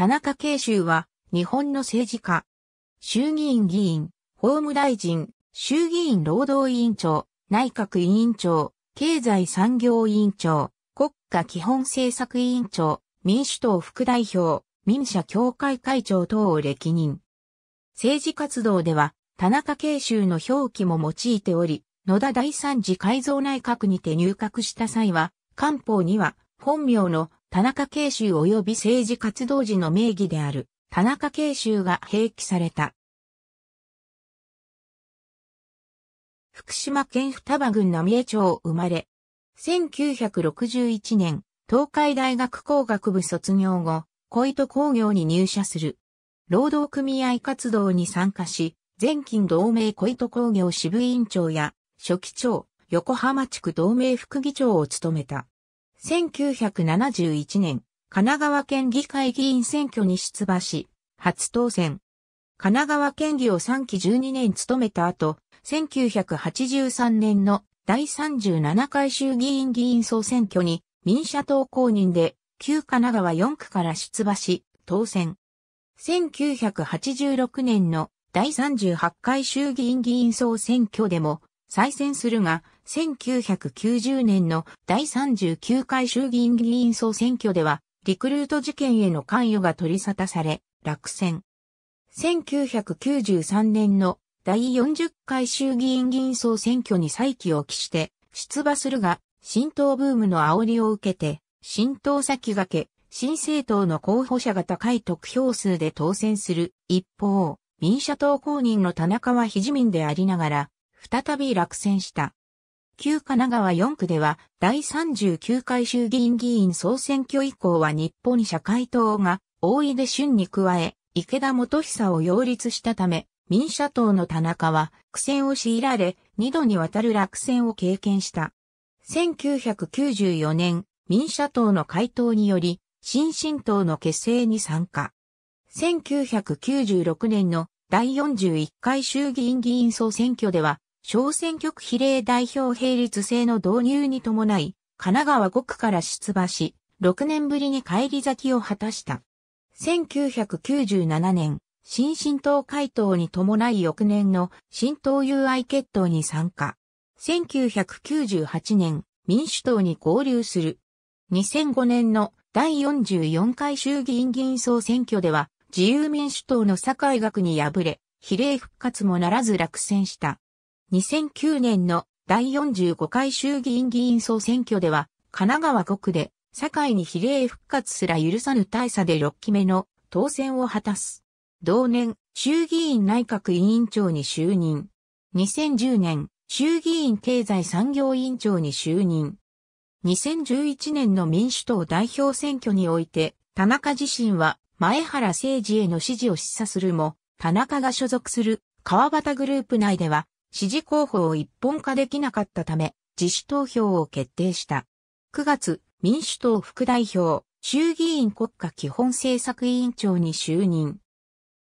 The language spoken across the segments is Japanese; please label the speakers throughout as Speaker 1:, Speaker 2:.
Speaker 1: 田中慶州は、日本の政治家、衆議院議員、法務大臣、衆議院労働委員長、内閣委員長、経済産業委員長、国家基本政策委員長、民主党副代表、民社協会会長等を歴任。政治活動では、田中慶州の表記も用いており、野田第三次改造内閣にて入閣した際は、官報には、本名の田中慶州及び政治活動時の名義である田中慶州が併記された。福島県双葉郡浪江町生まれ。1961年、東海大学工学部卒業後、小糸工業に入社する。労働組合活動に参加し、全近同盟小糸工業支部委員長や、初期長、横浜地区同盟副議長を務めた。1971年、神奈川県議会議員選挙に出馬し、初当選。神奈川県議を3期12年務めた後、1983年の第37回衆議院議員総選挙に民社党公認で旧神奈川4区から出馬し、当選。1986年の第38回衆議院議員総選挙でも再選するが、1990年の第39回衆議院議員総選挙では、リクルート事件への関与が取り沙汰され、落選。1993年の第40回衆議院議員総選挙に再起を期して、出馬するが、新党ブームの煽りを受けて、新党先駆け、新政党の候補者が高い得票数で当選する。一方、民社党公認の田中は非自民でありながら、再び落選した。旧神奈川4区では、第39回衆議院議員総選挙以降は日本社会党が、大井出俊に加え、池田元久を擁立したため、民社党の田中は苦戦を強いられ、二度にわたる落選を経験した。1994年、民社党の回答により、新進党の結成に参加。1996年の第41回衆議院議員総選挙では、小選挙区比例代表並立制の導入に伴い、神奈川5区から出馬し、6年ぶりに帰り咲きを果たした。1997年、新新党回答に伴い翌年の新党友愛決闘に参加。1998年、民主党に合流する。2005年の第44回衆議院議員総選挙では、自由民主党の堺学に敗れ、比例復活もならず落選した。2009年の第45回衆議院議員総選挙では、神奈川5区で、堺に比例復活すら許さぬ大差で6期目の当選を果たす。同年、衆議院内閣委員長に就任。2010年、衆議院経済産業委員長に就任。2011年の民主党代表選挙において、田中自身は前原政治への支持を示唆するも、田中が所属する川端グループ内では支持候補を一本化できなかったため、自主投票を決定した。9月、民主党副代表、衆議院国家基本政策委員長に就任。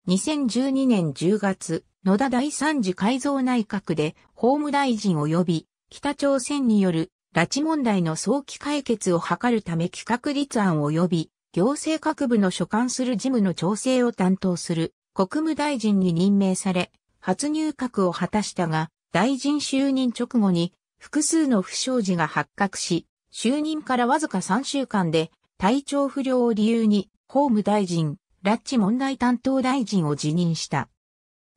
Speaker 1: 2012年10月、野田第三次改造内閣で法務大臣及び北朝鮮による拉致問題の早期解決を図るため企画立案及び行政各部の所管する事務の調整を担当する国務大臣に任命され、初入閣を果たしたが、大臣就任直後に複数の不祥事が発覚し、就任からわずか3週間で体調不良を理由に法務大臣、拉致問題担当大臣を辞任した。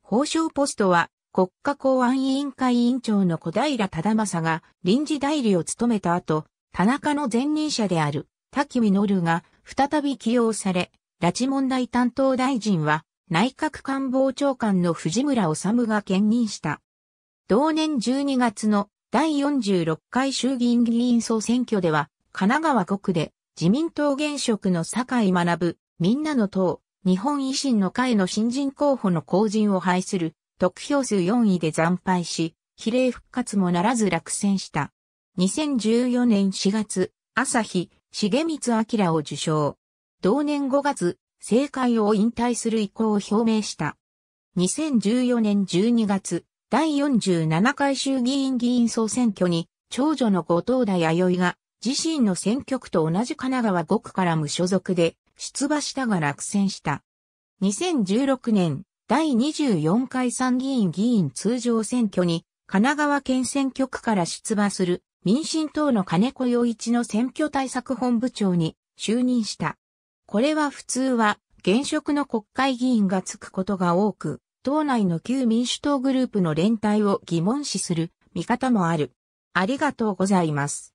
Speaker 1: 法相ポストは国家公安委員会委員長の小平忠正が臨時代理を務めた後、田中の前任者である滝実が再び起用され、拉致問題担当大臣は内閣官房長官の藤村治が兼任した。同年12月の第46回衆議院議員総選挙では、神奈川5区で自民党現職の酒井学、みんなの党、日本維新の会の新人候補の公人を排する、得票数4位で惨敗し、比例復活もならず落選した。2014年4月、朝日、重光明を受賞。同年5月、政界を引退する意向を表明した。2014年12月、第47回衆議院議員総選挙に、長女の後藤田弥生が、自身の選挙区と同じ神奈川5区から無所属で、出馬したが落選した。2016年、第24回参議院議員通常選挙に、神奈川県選挙区から出馬する民進党の金子洋一の選挙対策本部長に就任した。これは普通は、現職の国会議員がつくことが多く、党内の旧民主党グループの連帯を疑問視する見方もある。ありがとうございます。